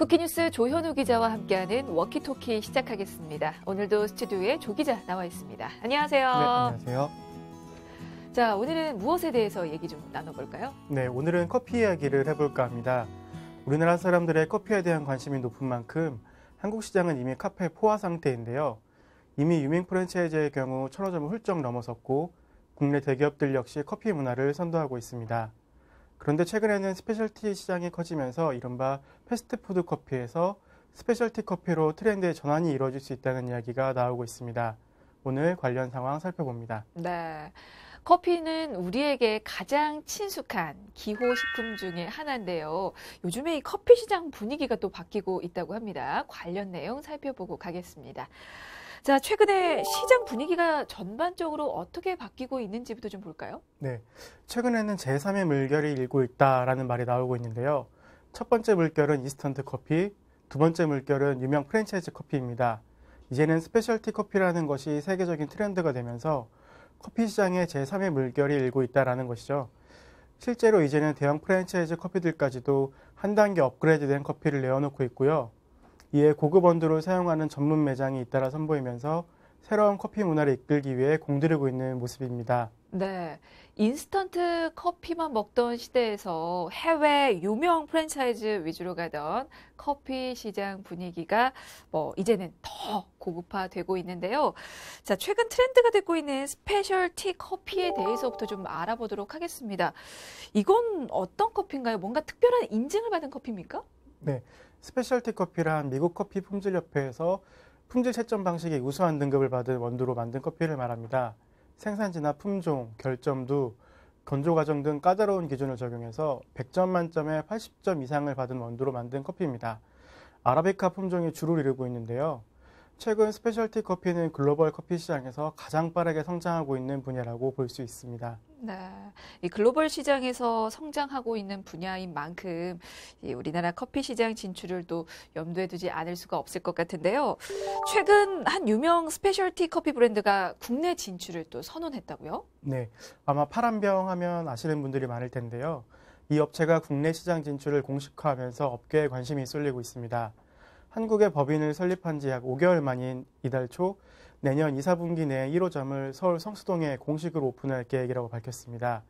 쿠키뉴스 조현우 기자와 함께하는 워키토키 시작하겠습니다. 오늘도 스튜디오에 조 기자 나와 있습니다. 안녕하세요. 네, 안녕하세요. 자, 오늘은 무엇에 대해서 얘기 좀 나눠볼까요? 네, 오늘은 커피 이야기를 해볼까 합니다. 우리나라 사람들의 커피에 대한 관심이 높은 만큼 한국 시장은 이미 카페 포화 상태인데요. 이미 유명 프랜차이즈의 경우 천여 점을 훌쩍 넘어섰고 국내 대기업들 역시 커피 문화를 선도하고 있습니다. 그런데 최근에는 스페셜티 시장이 커지면서 이른바 패스트푸드 커피에서 스페셜티 커피로 트렌드의 전환이 이루어질 수 있다는 이야기가 나오고 있습니다. 오늘 관련 상황 살펴봅니다. 네. 커피는 우리에게 가장 친숙한 기호식품 중에 하나인데요. 요즘에 이 커피 시장 분위기가 또 바뀌고 있다고 합니다. 관련 내용 살펴보고 가겠습니다. 자, 최근에 시장 분위기가 전반적으로 어떻게 바뀌고 있는지부터 좀 볼까요? 네. 최근에는 제3의 물결이 일고 있다라는 말이 나오고 있는데요. 첫 번째 물결은 인스턴트 커피, 두 번째 물결은 유명 프랜차이즈 커피입니다. 이제는 스페셜티 커피라는 것이 세계적인 트렌드가 되면서 커피 시장의 제3의 물결이 일고 있다라는 것이죠. 실제로 이제는 대형 프랜차이즈 커피들까지도 한 단계 업그레이드된 커피를 내어놓고 있고요. 이에 고급 원두를 사용하는 전문 매장이 잇따라 선보이면서 새로운 커피 문화를 이끌기 위해 공들이고 있는 모습입니다. 네. 인스턴트 커피만 먹던 시대에서 해외 유명 프랜차이즈 위주로 가던 커피 시장 분위기가 뭐 이제는 더 고급화되고 있는데요. 자, 최근 트렌드가 되고 있는 스페셜티 커피에 대해서부터 좀 알아보도록 하겠습니다. 이건 어떤 커피인가요? 뭔가 특별한 인증을 받은 커피입니까? 네. 스페셜티 커피란 미국 커피 품질협회에서 품질 채점 방식의 우수한 등급을 받은 원두로 만든 커피를 말합니다. 생산지나 품종, 결점도, 건조 과정 등 까다로운 기준을 적용해서 100점 만점에 80점 이상을 받은 원두로 만든 커피입니다. 아라비카 품종이 주를 이루고 있는데요. 최근 스페셜티 커피는 글로벌 커피 시장에서 가장 빠르게 성장하고 있는 분야라고 볼 수 있습니다. 네. 이 글로벌 시장에서 성장하고 있는 분야인 만큼 이 우리나라 커피 시장 진출을 또 염두에 두지 않을 수가 없을 것 같은데요. 최근 한 유명 스페셜티 커피 브랜드가 국내 진출을 또 선언했다고요? 네. 아마 파란병 하면 아시는 분들이 많을 텐데요. 이 업체가 국내 시장 진출을 공식화하면서 업계에 관심이 쏠리고 있습니다. 한국의 법인을 설립한 지 약 5개월 만인 이달 초 내년 2, 4분기 내에 1호점을 서울 성수동에 공식으로 오픈할 계획이라고 밝혔습니다.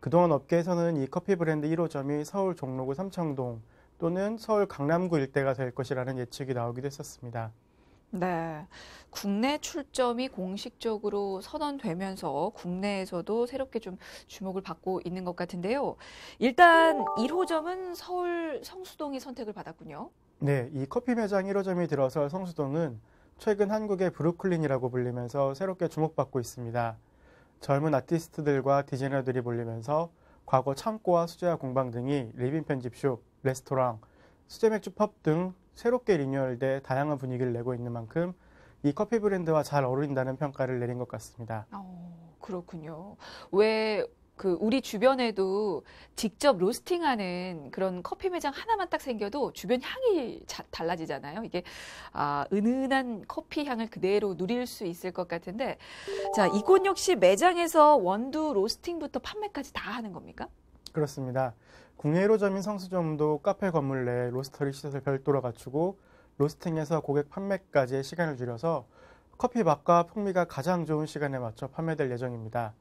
그동안 업계에서는 이 커피 브랜드 1호점이 서울 종로구 삼청동 또는 서울 강남구 일대가 될 것이라는 예측이 나오기도 했었습니다. 네. 국내 출점이 공식적으로 선언되면서 국내에서도 새롭게 좀 주목을 받고 있는 것 같은데요. 일단 1호점은 서울 성수동이 선택을 받았군요. 네. 이 커피 매장 1호점이 들어설 성수동은 최근 한국의 브루클린이라고 불리면서 새롭게 주목받고 있습니다. 젊은 아티스트들과 디자이너들이 몰리면서 과거 창고와 수제화 공방 등이 리빙 편집숍, 레스토랑, 수제 맥주 펍 등 새롭게 리뉴얼돼 다양한 분위기를 내고 있는 만큼 이 커피 브랜드와 잘 어울린다는 평가를 내린 것 같습니다. 어, 그렇군요. 왜그 우리 주변에도 직접 로스팅하는 그런 커피 매장 하나만 딱 생겨도 주변 향이 자, 달라지잖아요. 이게 아, 은은한 커피 향을 그대로 누릴 수 있을 것 같은데 자 이곳 역시 매장에서 원두 로스팅부터 판매까지 다 하는 겁니까? 그렇습니다. 국내 1호점인 성수점도 카페 건물 내 로스터리 시설을 별도로 갖추고 로스팅에서 고객 판매까지의 시간을 줄여서 커피 맛과 풍미가 가장 좋은 시간에 맞춰 판매될 예정입니다.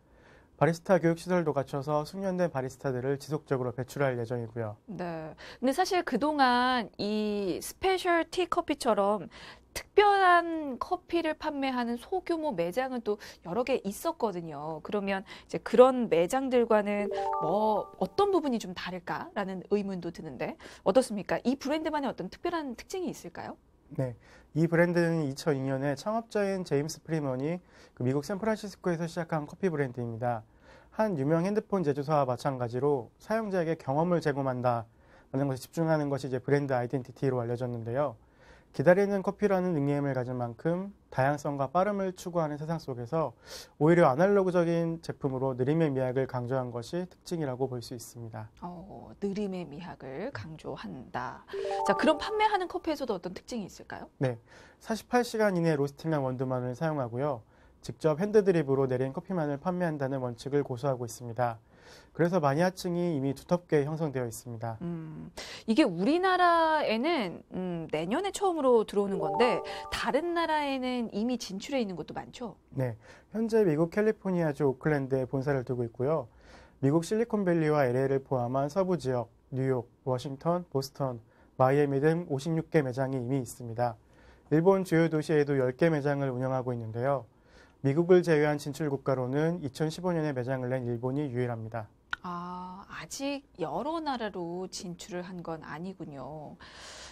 바리스타 교육 시설도 갖춰서 숙련된 바리스타들을 지속적으로 배출할 예정이고요. 네. 근데 사실 그동안 이 스페셜 티 커피처럼 특별한 커피를 판매하는 소규모 매장은 또 여러 개 있었거든요. 그러면 이제 그런 매장들과는 뭐 어떤 부분이 좀 다를까라는 의문도 드는데 어떻습니까? 이 브랜드만의 어떤 특별한 특징이 있을까요? 네. 이 브랜드는 2002년에 창업자인 제임스 프리먼이 그 미국 샌프란시스코에서 시작한 커피 브랜드입니다. 한 유명 핸드폰 제조사와 마찬가지로 사용자에게 경험을 제공한다라는 것에 집중하는 것이 이제 브랜드 아이덴티티로 알려졌는데요. 기다리는 커피라는 닉네임을 가진 만큼 다양성과 빠름을 추구하는 세상 속에서 오히려 아날로그적인 제품으로 느림의 미학을 강조한 것이 특징이라고 볼 수 있습니다. 어, 느림의 미학을 강조한다. 자, 그럼 판매하는 커피에서도 어떤 특징이 있을까요? 네. 48시간 이내 로스팅한 원두만을 사용하고요. 직접 핸드드립으로 내린 커피만을 판매한다는 원칙을 고수하고 있습니다. 그래서 마니아층이 이미 두텁게 형성되어 있습니다. 음, 이게 우리나라에는 음, 내년에 처음으로 들어오는 건데 다른 나라에는 이미 진출해 있는 것도 많죠? 네, 현재 미국 캘리포니아주 오클랜드에 본사를 두고 있고요. 미국 실리콘밸리와 LA를 포함한 서부 지역, 뉴욕, 워싱턴, 보스턴, 마이애미 등 56개 매장이 이미 있습니다. 일본 주요 도시에도 10개 매장을 운영하고 있는데요. 미국을 제외한 진출 국가로는 2015년에 매장을 낸 일본이 유일합니다. 아, 아직 여러 나라로 진출을 한 건 아니군요.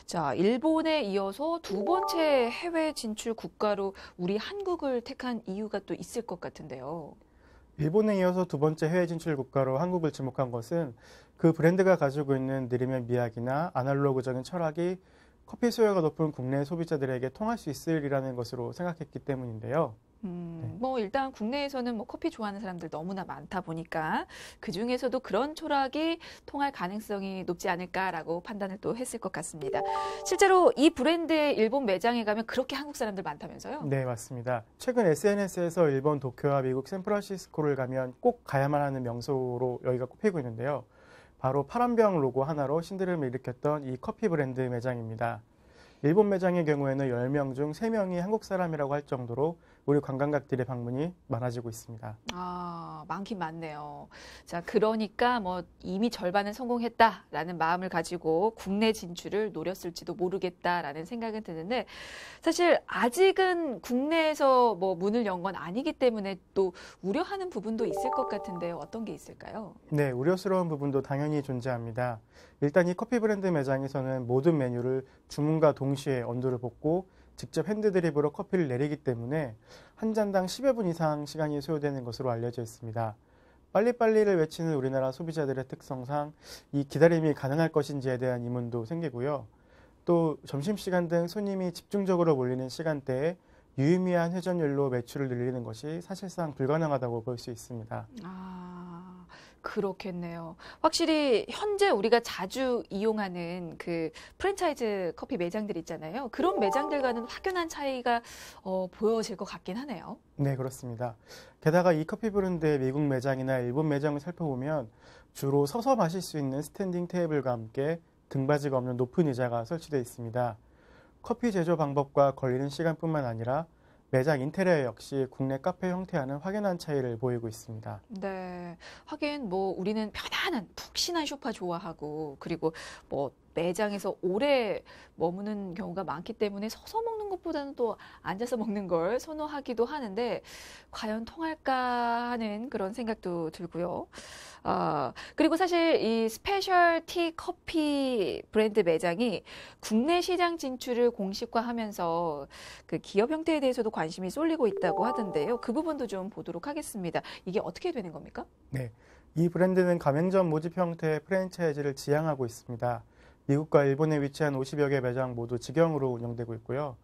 자, 일본에 이어서 두 번째 해외 진출 국가로 우리 한국을 택한 이유가 또 있을 것 같은데요. 일본에 이어서 두 번째 해외 진출 국가로 한국을 지목한 것은 그 브랜드가 가지고 있는 느리면 미학이나 아날로그적인 철학이 커피 수요가 높은 국내 소비자들에게 통할 수있을리라는 것으로 생각했기 때문인데요. 음, 네. 뭐 일단 국내에서는 뭐 커피 좋아하는 사람들 너무나 많다 보니까 그 중에서도 그런 초락이 통할 가능성이 높지 않을까라고 판단을 또 했을 것 같습니다. 실제로 이 브랜드의 일본 매장에 가면 그렇게 한국 사람들 많다면서요? 네 맞습니다. 최근 SNS에서 일본 도쿄와 미국 샌프란시스코를 가면 꼭 가야만 하는 명소로 여기가 꼽히고 있는데요. 바로 파란병 로고 하나로 신드림을 일으켰던 이 커피 브랜드 매장입니다. 일본 매장의 경우에는 10명 중 3명이 한국 사람이라고 할 정도로 우리 관광객들의 방문이 많아지고 있습니다. 아, 많긴 많네요. 자, 그러니까 뭐 이미 절반은 성공했다라는 마음을 가지고 국내 진출을 노렸을지도 모르겠다라는 생각은 드는데 사실 아직은 국내에서 뭐 문을 연 건 아니기 때문에 또 우려하는 부분도 있을 것같은데 어떤 게 있을까요? 네, 우려스러운 부분도 당연히 존재합니다. 일단 이 커피 브랜드 매장에서는 모든 메뉴를 주문과 동시에 언도를 뽑고 직접 핸드드립으로 커피를 내리기 때문에 한 잔당 10여 분 이상 시간이 소요되는 것으로 알려져 있습니다. 빨리빨리를 외치는 우리나라 소비자들의 특성상 이 기다림이 가능할 것인지에 대한 의문도 생기고요. 또 점심시간 등 손님이 집중적으로 몰리는 시간대에 유의미한 회전율로 매출을 늘리는 것이 사실상 불가능하다고 볼 수 있습니다. 아... 그렇겠네요. 확실히 현재 우리가 자주 이용하는 그 프랜차이즈 커피 매장들 있잖아요. 그런 매장들과는 확연한 차이가 어, 보여질 것 같긴 하네요. 네, 그렇습니다. 게다가 이 커피 브랜드의 미국 매장이나 일본 매장을 살펴보면 주로 서서 마실 수 있는 스탠딩 테이블과 함께 등받이가 없는 높은 의자가 설치되어 있습니다. 커피 제조 방법과 걸리는 시간뿐만 아니라 매장 인테리어 역시 국내 카페 형태와는 확연한 차이를 보이고 있습니다. 네. 하긴 뭐 우리는 편안한 푹신한 쇼파 좋아하고 그리고 뭐 매장에서 오래 머무는 경우가 많기 때문에 서서 먹는 것보다는 또 앉아서 먹는 걸 선호하기도 하는데 과연 통할까 하는 그런 생각도 들고요. 아, 그리고 사실 이 스페셜티 커피 브랜드 매장이 국내 시장 진출을 공식화하면서 그 기업 형태에 대해서도 관심이 쏠리고 있다고 하던데요. 그 부분도 좀 보도록 하겠습니다. 이게 어떻게 되는 겁니까? 네. 이 브랜드는 가맹점 모집 형태의 프랜차이즈를 지향하고 있습니다. 미국과 일본에 위치한 50여 개 매장 모두 직영으로 운영되고 있고요.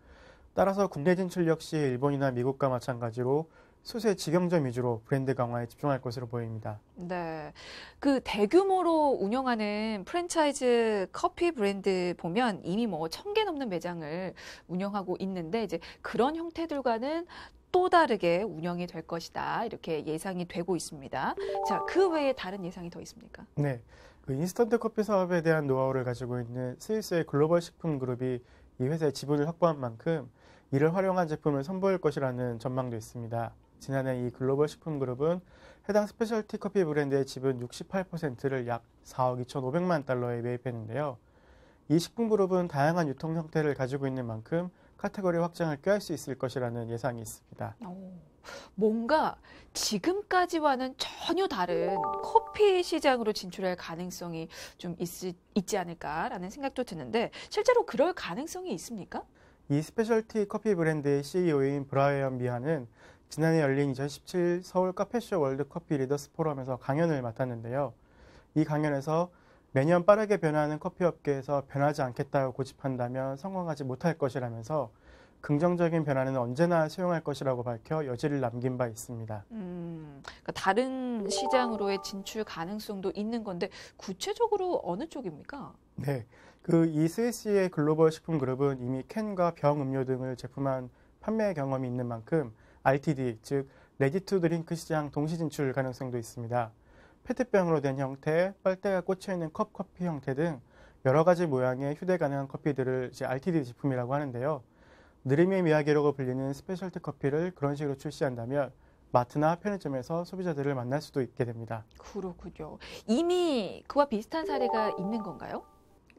따라서 국내 진출 역시 일본이나 미국과 마찬가지로 소수의 직영점 위주로 브랜드 강화에 집중할 것으로 보입니다. 네. 그 대규모로 운영하는 프랜차이즈 커피 브랜드 보면 이미 뭐 천 개 넘는 매장을 운영하고 있는데 이제 그런 형태들과는 또 다르게 운영이 될 것이다. 이렇게 예상이 되고 있습니다. 자, 그 외에 다른 예상이 더 있습니까? 네. 그 인스턴트 커피 사업에 대한 노하우를 가지고 있는 스위스의 글로벌 식품 그룹이 이 회사의 지분을 확보한 만큼 이를 활용한 제품을 선보일 것이라는 전망도 있습니다. 지난해 이 글로벌 식품 그룹은 해당 스페셜티 커피 브랜드의 지분 68%를 약 4억 2,500만 달러에 매입했는데요. 이 식품 그룹은 다양한 유통 형태를 가지고 있는 만큼 카테고리 확장을 꾀할 수 있을 것이라는 예상이 있습니다. 오. 뭔가 지금까지와는 전혀 다른 커피 시장으로 진출할 가능성이 좀 있, 있지 않을까라는 생각도 드는데 실제로 그럴 가능성이 있습니까? 이 스페셜티 커피 브랜드의 CEO인 브라이언 미하는 지난해 열린 2017 서울 카페쇼 월드 커피 리더스 포럼에서 강연을 맡았는데요. 이 강연에서 매년 빠르게 변하는 화 커피 업계에서 변하지 않겠다고 고집한다면 성공하지 못할 것이라면서 긍정적인 변화는 언제나 수용할 것이라고 밝혀 여지를 남긴 바 있습니다. 음, 그러니까 다른 시장으로의 진출 가능성도 있는 건데 구체적으로 어느 쪽입니까? 네, 그이 스위스의 글로벌 식품 그룹은 이미 캔과 병 음료 등을 제품한 판매 경험이 있는 만큼 RTD 즉 레디 투 드링크 시장 동시 진출 가능성도 있습니다. 페트병으로 된 형태, 빨대가 꽂혀 있는 컵 커피 형태 등 여러 가지 모양의 휴대 가능한 커피들을 이제 RTD 제품이라고 하는데요. 느림의 미야기라고 불리는 스페셜티 커피를 그런 식으로 출시한다면 마트나 편의점에서 소비자들을 만날 수도 있게 됩니다. 그렇군요. 이미 그와 비슷한 사례가 있는 건가요?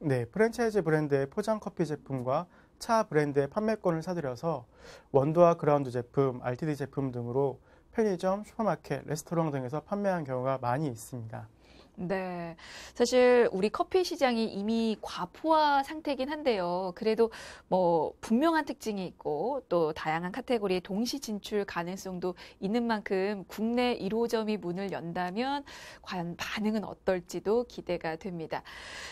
네, 프랜차이즈 브랜드의 포장 커피 제품과 차 브랜드의 판매권을 사들여서 원두와 그라운드 제품, RTD 제품 등으로 편의점, 슈퍼마켓, 레스토랑 등에서 판매한 경우가 많이 있습니다. 네. 사실 우리 커피 시장이 이미 과포화 상태긴 한데요. 그래도 뭐 분명한 특징이 있고 또 다양한 카테고리에 동시 진출 가능성도 있는 만큼 국내 1호점이 문을 연다면 과연 반응은 어떨지도 기대가 됩니다.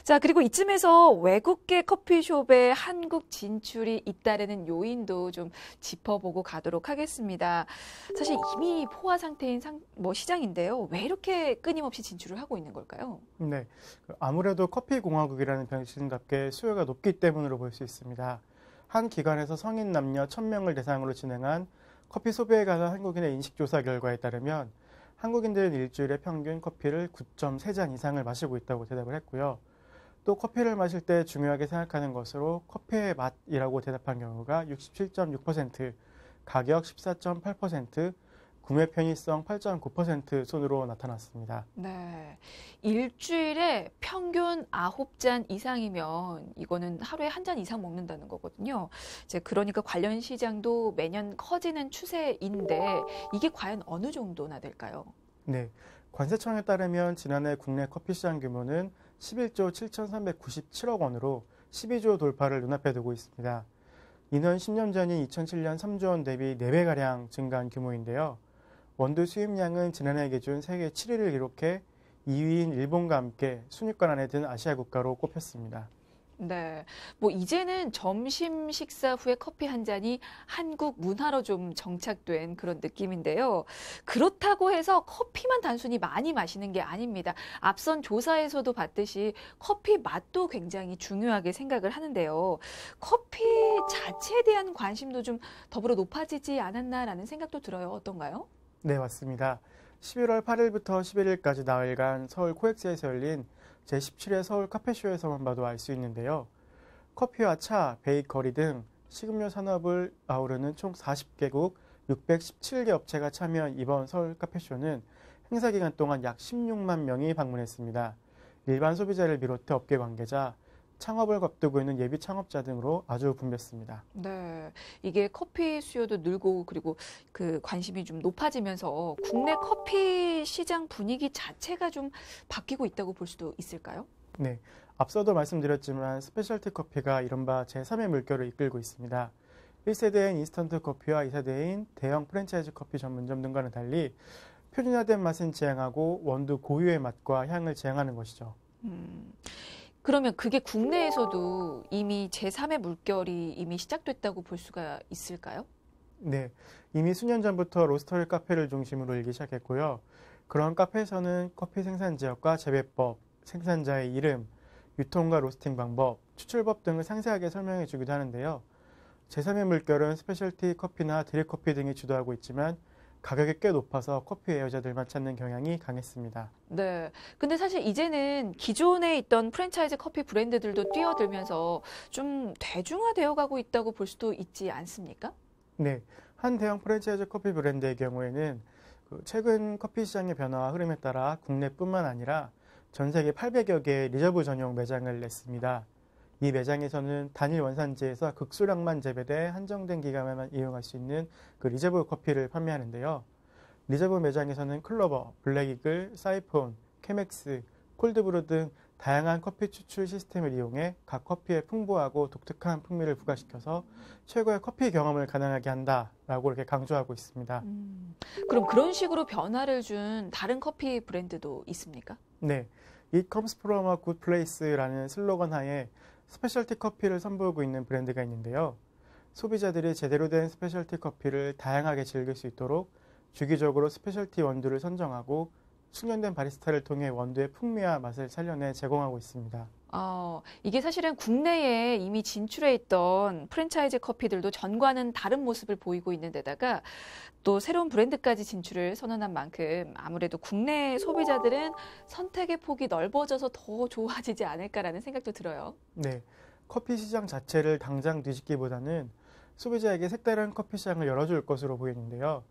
자, 그리고 이쯤에서 외국계 커피숍에 한국 진출이 잇따르는 요인도 좀 짚어보고 가도록 하겠습니다. 사실 이미 포화 상태인 상, 뭐 시장인데요. 왜 이렇게 끊임없이 진출을 하고 있는 되는 걸까요? 네. 아무래도 커피 공화국이라는 병신답게 수요가 높기 때문으로 볼 수 있습니다. 한 기관에서 성인 남녀 1000명을 대상으로 진행한 커피 소비에 관한 한국인의 인식 조사 결과에 따르면 한국인들은 일주일에 평균 커피를 9.3잔 이상을 마시고 있다고 대답을 했고요. 또 커피를 마실 때 중요하게 생각하는 것으로 커피의 맛이라고 대답한 경우가 67.6%, 가격 14.8%, 구매 편의성 8.9% 손으로 나타났습니다. 네. 일주일에 평균 9잔 이상이면 이거는 하루에 한 잔 이상 먹는다는 거거든요. 이제 그러니까 관련 시장도 매년 커지는 추세인데 이게 과연 어느 정도나 될까요? 네. 관세청에 따르면 지난해 국내 커피 시장 규모는 11조 7,397억 원으로 12조 돌파를 눈앞에 두고 있습니다. 이는 10년 전인 2007년 3조 원 대비 4배가량 증가한 규모인데요. 원두 수입량은 지난해 기준 세계 7위를 기록해 2위인 일본과 함께 순위권 안에 든 아시아 국가로 꼽혔습니다. 네. 뭐 이제는 점심 식사 후에 커피 한 잔이 한국 문화로 좀 정착된 그런 느낌인데요. 그렇다고 해서 커피만 단순히 많이 마시는 게 아닙니다. 앞선 조사에서도 봤듯이 커피 맛도 굉장히 중요하게 생각을 하는데요. 커피 자체에 대한 관심도 좀 더불어 높아지지 않았나라는 생각도 들어요. 어떤가요? 네, 맞습니다. 11월 8일부터 11일까지 나흘간 서울 코엑스에서 열린 제17회 서울 카페쇼에서만 봐도 알 수 있는데요. 커피와 차, 베이커리 등 식음료 산업을 아우르는 총 40개국 617개 업체가 참여한 이번 서울 카페쇼는 행사 기간 동안 약 16만 명이 방문했습니다. 일반 소비자를 비롯해 업계 관계자, 창업을 앞두고 있는 예비 창업자 등으로 아주 분배했습니다. 네, 이게 커피 수요도 늘고 그리고 그 관심이 좀 높아지면서 국내 커피 시장 분위기 자체가 좀 바뀌고 있다고 볼 수도 있을까요? 네, 앞서도 말씀드렸지만 스페셜티 커피가 이른바 제3의 물결을 이끌고 있습니다. 1세대인 인스턴트 커피와 2세대인 대형 프랜차이즈 커피 전문점 등과는 달리 표준화된 맛은 지향하고 원두 고유의 맛과 향을 지향하는 것이죠. 음, 그러면 그게 국내에서도 이미 제3의 물결이 이미 시작됐다고 볼 수가 있을까요? 네. 이미 수년 전부터 로스터리 카페를 중심으로 일기 시작했고요. 그런 카페에서는 커피 생산 지역과 재배법, 생산자의 이름, 유통과 로스팅 방법, 추출법 등을 상세하게 설명해 주기도 하는데요. 제3의 물결은 스페셜티 커피나 드립커피 등이 주도하고 있지만 가격이 꽤 높아서 커피 애호자들만 찾는 경향이 강했습니다. 네. 근데 사실 이제는 기존에 있던 프랜차이즈 커피 브랜드들도 뛰어들면서 좀 대중화되어 가고 있다고 볼 수도 있지 않습니까? 네. 한 대형 프랜차이즈 커피 브랜드의 경우에는 그 최근 커피 시장의 변화와 흐름에 따라 국내뿐만 아니라 전 세계 800여 개의 리저브 전용 매장을 냈습니다. 이 매장에서는 단일 원산지에서 극수량만 재배돼 한정된 기간에만 이용할 수 있는 그 리저브 커피를 판매하는데요. 리저브 매장에서는 클로버, 블랙이글, 사이폰, 케맥스, 콜드브루 등 다양한 커피 추출 시스템을 이용해 각커피에 풍부하고 독특한 풍미를 부과시켜서 최고의 커피 경험을 가능하게 한다라고 이렇게 강조하고 있습니다. 음, 그럼 그런 식으로 변화를 준 다른 커피 브랜드도 있습니까? 네. It comes from a good place라는 슬로건 하에 스페셜티 커피를 선보이고 있는 브랜드가 있는데요. 소비자들이 제대로 된 스페셜티 커피를 다양하게 즐길 수 있도록 주기적으로 스페셜티 원두를 선정하고 숙련된 바리스타를 통해 원두의 풍미와 맛을 살려내 제공하고 있습니다. 어, 이게 사실은 국내에 이미 진출해 있던 프랜차이즈 커피들도 전과는 다른 모습을 보이고 있는 데다가 또 새로운 브랜드까지 진출을 선언한 만큼 아무래도 국내 소비자들은 선택의 폭이 넓어져서 더 좋아지지 않을까라는 생각도 들어요. 네. 커피 시장 자체를 당장 뒤집기보다는 소비자에게 색다른 커피 시장을 열어줄 것으로 보이는데요.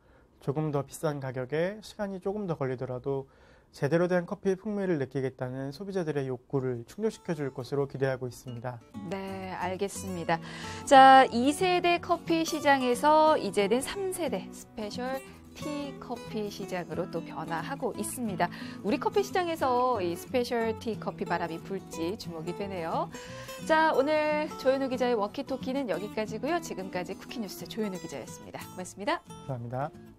조금 더 비싼 가격에 시간이 조금 더 걸리더라도 제대로 된 커피의 풍미를 느끼겠다는 소비자들의 욕구를 충족시켜 줄 것으로 기대하고 있습니다. 네, 알겠습니다. 자, 2세대 커피 시장에서 이제는 3세대 스페셜 티 커피 시장으로 또 변화하고 있습니다. 우리 커피 시장에서 이 스페셜 티 커피 바람이 불지 주목이 되네요. 자, 오늘 조현우 기자의 워키토키는 여기까지고요. 지금까지 쿠키뉴스 조현우 기자였습니다. 고맙습니다. 감사합니다.